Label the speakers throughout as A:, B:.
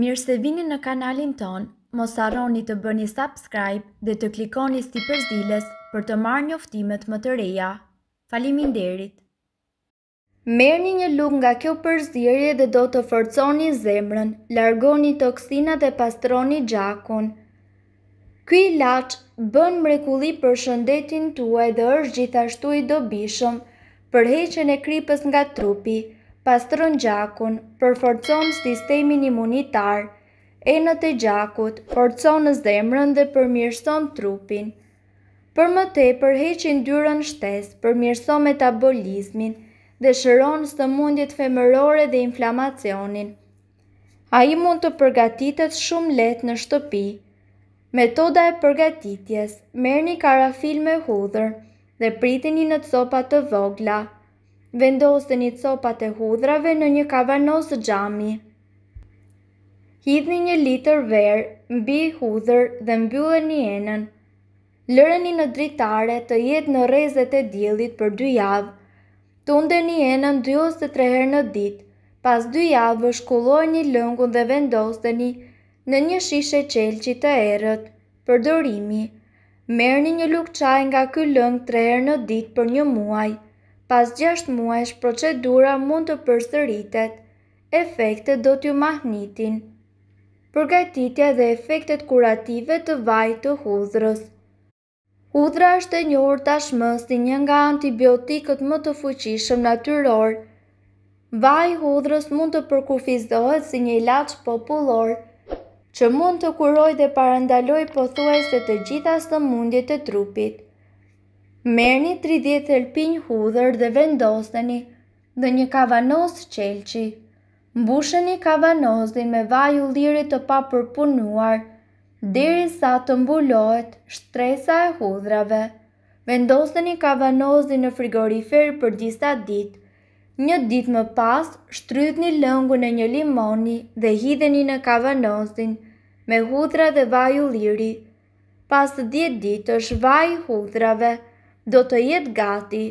A: Mirë se vini në kanalin ton, mos arroni të bëni subscribe dhe të klikoni sti përzilës për të marrë një më të reja. Falimin derit! Merë një lukë nga kjo përzirje dhe do të forconi zemrën, largoni toksina dhe pastroni gjakun. Ky lach bën mrekulli për shëndetin tuaj dhe është gjithashtu i dobishëm për heqen e kripës nga trupi, pastron gjakun, përforcon sistemin imunitar, e në të gjakut, forcon në zemrën dhe përmirëson trupin. Për më te, përheqin dyrën shtes, përmirëson metabolizmin dhe shëron së mundjet femërore dhe inflamacionin. A i mund të përgatitet shumë let në shtëpi. Metoda e përgatitjes, merë një karafil me hudhër dhe pritin një në të sopa të vogla. Vendosën një copat e hudrave në një kavanoz gjami. Hidhni një liter verë, mbi hudrë dhe mbylleni një enën. Lëreni në dritare të jetë në rezet e diellit për dy javë. Tunde një enën 2 ose 3 herë në ditë. Pas dy javë shkulloj një lëngun dhe vendoseni në një shishe qelqi të erët. Për dorimi, merë një lukë qaj nga këllëng 3 herë në ditë për një muaj. Pas 6 muajsh, procedura mund të përstëritet, efektet do t'ju mahnitin. Përgatitja dhe efektet kurative të vaj të hudhrës. Hudhra është e një tashmë si një nga antibiotikët më të fuqishëm natyror. Vaj hudhrës mund të përkufizohet si një ilaç popullor, që mund të kuroj dhe parandaloj pothuajse të gjithas të e trupit. Merni 30 thelpinj hudhër dhe vendosteni në një kavanoz qelqi. Mbusheni kavanozin me vaj u lirit të pa përpunuar, deri sa të mbulohet shtresa e hudhrave. Vendosteni kavanozin në frigorifer për disa ditë. Një ditë më pas, një lëngu në një limoni dhe hidheni në kavanozin me hudhra dhe vaj u liri. Pas 10 dit është vaj i hudhrave do të jetë gati.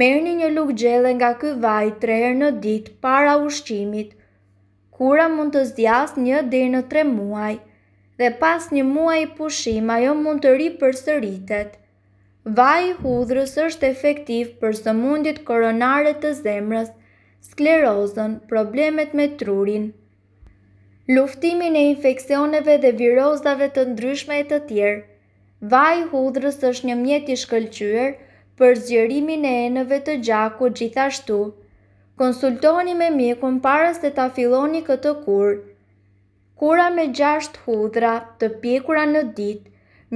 A: Merni një lukë gjelle nga ky vaj tre herë në ditë para ushqimit. Kura mund të zjas një dirë në tre muaj, dhe pas një muaj pushim ajo mund të ri për sëritet. Vaj hudrës është efektiv për sëmundit koronare të zemrës, sklerozën, problemet me trurin. Luftimin e infekcioneve dhe virozave të ndryshme e të tjerë, Vaj hudrës është një mjet i shkëlqyer për zgjerimin e enëve të gjaku gjithashtu. Konsultoni me mjekun para se ta filloni këtë kur. Kura me 6 hudra të pjekura në ditë,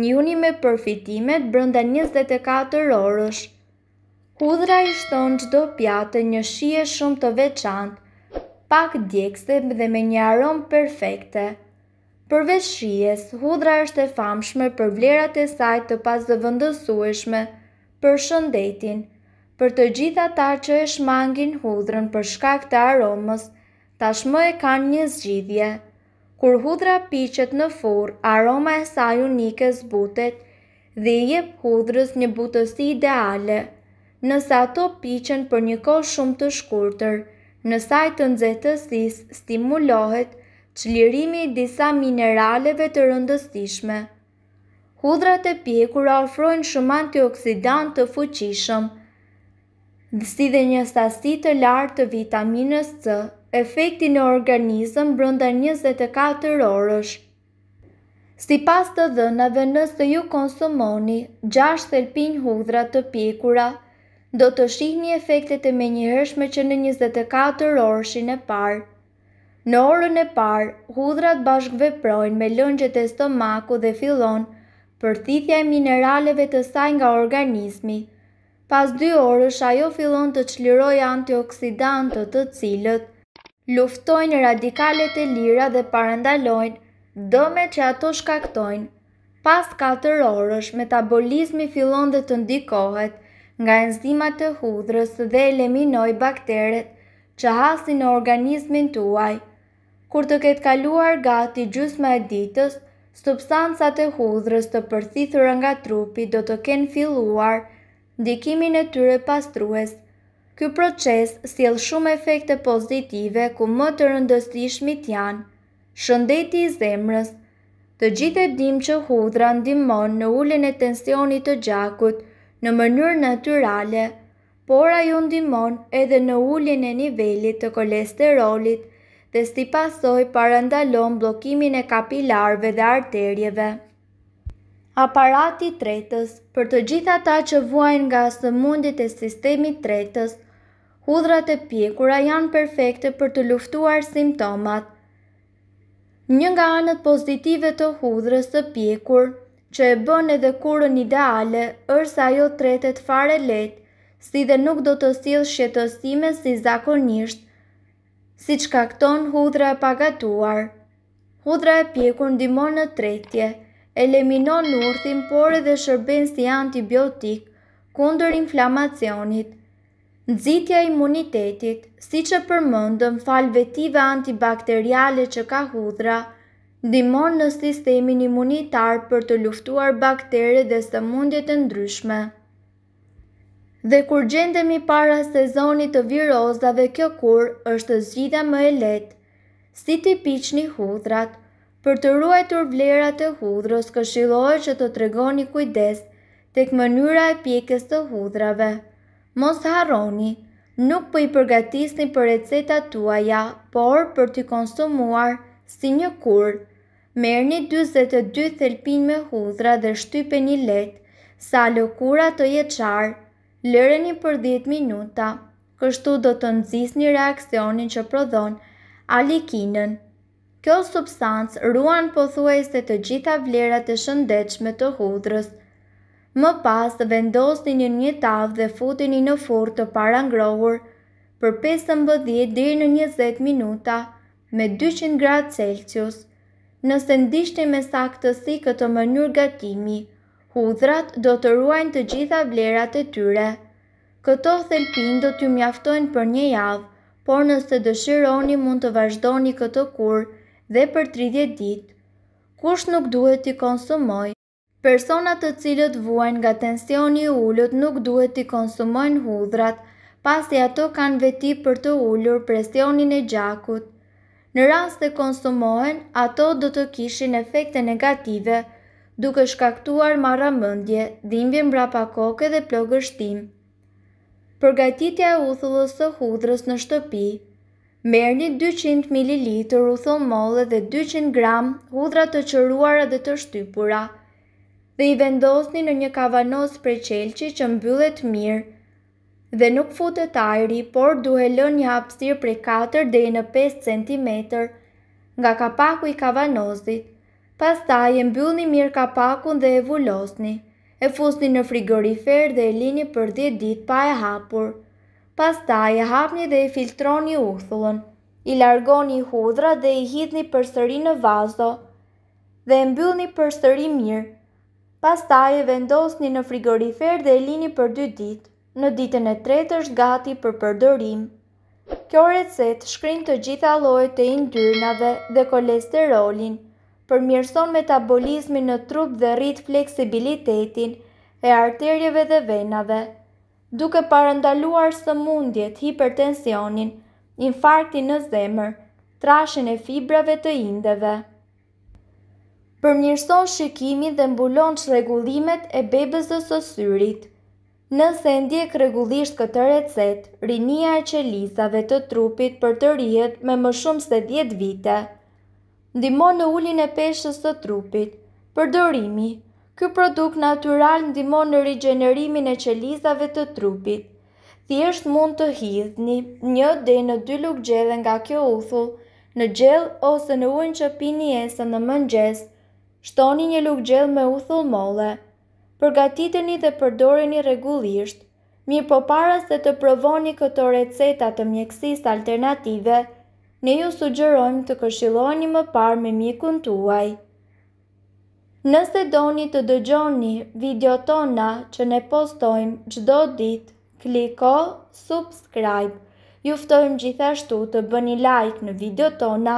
A: njuni me përfitimet brënda 24 orësh. Hudra i shton qdo pjatë një shie shumë të veçantë, pak djekse dhe me një aromë perfekte. Përveç shijes, hudra është e famshme për vlerat e saj të pazëvendësueshme për shëndetin. Për të gjitha ata që e shmangin hudrën për shkak të aromës, tashmë e kanë një zgjidhje. Kur hudra piqet në fur, aroma e saj unike zbutet dhe i jep hudrës një butësi ideale. Nësa ato piqen për një kohë shumë të shkurtër, në saj të nxehtësisë stimulohet qlirimi i disa mineraleve të rëndëstishme. Hudrat e pjekur ofrojnë shumë antioksidant të fuqishëm, dhe si dhe një sasi të lartë të vitaminës C, efekti në organizëm brënda 24 orësh. Si pas të dhënave nësë të ju konsumoni, 6 thelpin hudrat të pjekura, do të shihni efektet e menjërshme që në 24 orëshin e partë. Në orën e parë, hudrat bashkëveprojnë me lëngjet e stomaku dhe fillon përthithja e mineraleve të saj nga organismi. Pas dy orësh ajo fillon të qliroj antioksidantë të cilët, luftojnë radikalet e lira dhe parandalojnë dëme që ato shkaktojnë. Pas 4 orësh, metabolizmi fillon dhe të ndikohet nga enzimat e hudrës dhe eliminoj bakteret që hasin në organizmin tuaj kur të ketë kaluar gati gjusme e ditës, substancat e hudrës të përthithur nga trupi do të kenë filluar ndikimin e tyre pastrues. Ky proces sjell shumë efekte pozitive ku më të rëndësishmit janë shëndeti i zemrës. Të gjithë e dim që hudra ndimon në ullin e tensionit të gjakut në mënyrë naturale, por ajo ndimon edhe në ullin e nivelit të kolesterolit, dhe sti pasoj parandalon blokimin e kapilarve dhe arterjeve. Aparati tretës, për të gjitha ta që vuajnë nga së mundit e sistemi tretës, hudrat e pjekura janë perfekte për të luftuar simptomat. Një nga anët pozitive të hudrës të pjekur, që e bën edhe kurën ideale, ërsa ajo tretet fare letë, si dhe nuk do të silë shqetësime si zakonisht, si që kakton hudra e pagatuar. Hudra e pjekur ndimon në tretje, eliminon në urthin, por edhe shërben si antibiotik kundër inflamacionit. Nëzitja imunitetit, si që përmëndëm fal vetive antibakteriale që ka hudra, ndimon në sistemin imunitar për të luftuar bakteri dhe së mundjet e ndryshme dhe kur gjendemi para sezonit të virozave kjo kur është zgjidha më e letë. Si të një hudrat, për të ruajtur vlerat e hudrës këshilohet që të tregoni kujdes tek mënyra e pjekës të hudrave. Mos harroni, nuk për po i përgatisni për receta tuaja, por për t'i konsumuar si një kur. një 22 thelpin me hudra dhe shtype një let, sa lëkura të jeqarë, lëreni për 10 minuta, kështu do të nëzis një reakcionin që prodhon alikinën. Kjo substancë ruan pëthuaj se të gjitha vlerat e shëndechme të hudrës. Më pas, vendosni një një tavë dhe futini në furë të parangrohur për 15 dhe në 20 minuta me 200 gradë Celsius. Nëse ndishti me saktësi këtë mënyrë gatimi, hudrat do të ruajnë të gjitha vlerat e tyre. Këto thelpin do t'ju mjaftojnë për një javë, por nëse dëshironi mund të vazhdoni këtë kur dhe për 30 ditë. Kush nuk duhet t'i konsumoj? Personat të cilët vuajnë nga tensioni i ullët nuk duhet t'i konsumojnë hudrat, pasi ato kanë veti për të ullur presionin e gjakut. Në rast të konsumohen, ato do të kishin efekte negative – duke shkaktuar marra mëndje, dhimbje mbrapa koke dhe plogështim. Përgatitja e uthullës të hudrës në shtëpi, merë një 200 ml uthull molle dhe 200 gram hudra të qëruara dhe të shtypura, dhe i vendosni në një kavanoz për qelqi që mbyllet mirë dhe nuk futet ajri, por duhe lën një hapstir prej 4 dhe i në 5 cm nga kapaku i kavanozit. Pas ta e mbyllni mirë kapakun dhe e vullosni. E fusni në frigorifer dhe e lini për 10 dit pa e hapur. Pas ta e hapni dhe e filtroni uthullën. I largoni hudra dhe i hidni për sëri në vazo dhe e mbyllni për sëri mirë. Pas ta e vendosni në frigorifer dhe e lini për 2 dit. Në ditën e tretë është gati për përdorim. Kjo recet shkrim të gjitha lojët e indyrnave dhe kolesterolin përmjërson metabolizmin në trup dhe rrit fleksibilitetin e arterjeve dhe venave, duke parëndaluar së mundjet hipertensionin, infarkti në zemër, trashen e fibrave të indeve. Përmjërson shikimin dhe mbulon që regullimet e bebës dhe sësyrit. Nëse ndjek regullisht këtë recet, rinia e qelizave të trupit për të rrijet me më shumë se 10 vite – ndimon në ullin e peshës të trupit. Përdorimi Ky produkt natural ndimon në rigjenerimin e qelizave të trupit. Thjesht mund të hidhni një dhe në dy luk gjellën nga kjo uthull, në gjellë ose në ujnë që pini esën në mëngjes, shtoni një luk gjellë me uthull mole. Përgatiteni dhe përdorini regullisht, mirë po para se të provoni këto receta të mjekësis alternative, ne ju sugjerojmë të këshiloni më parë me mikun tuaj. Nëse doni të dëgjoni video tona që ne postojmë gjdo dit, kliko subscribe. Juftojmë gjithashtu të bëni like në video tona,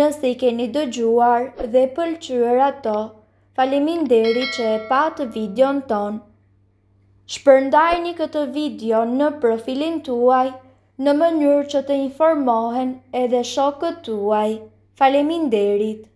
A: nëse i keni dëgjuar dhe pëlqyër ato, falimin deri që e patë video në tonë. Shpërndajni këtë video në profilin tuaj, në mënyrë që të informohen edhe shokët tuaj faleminderit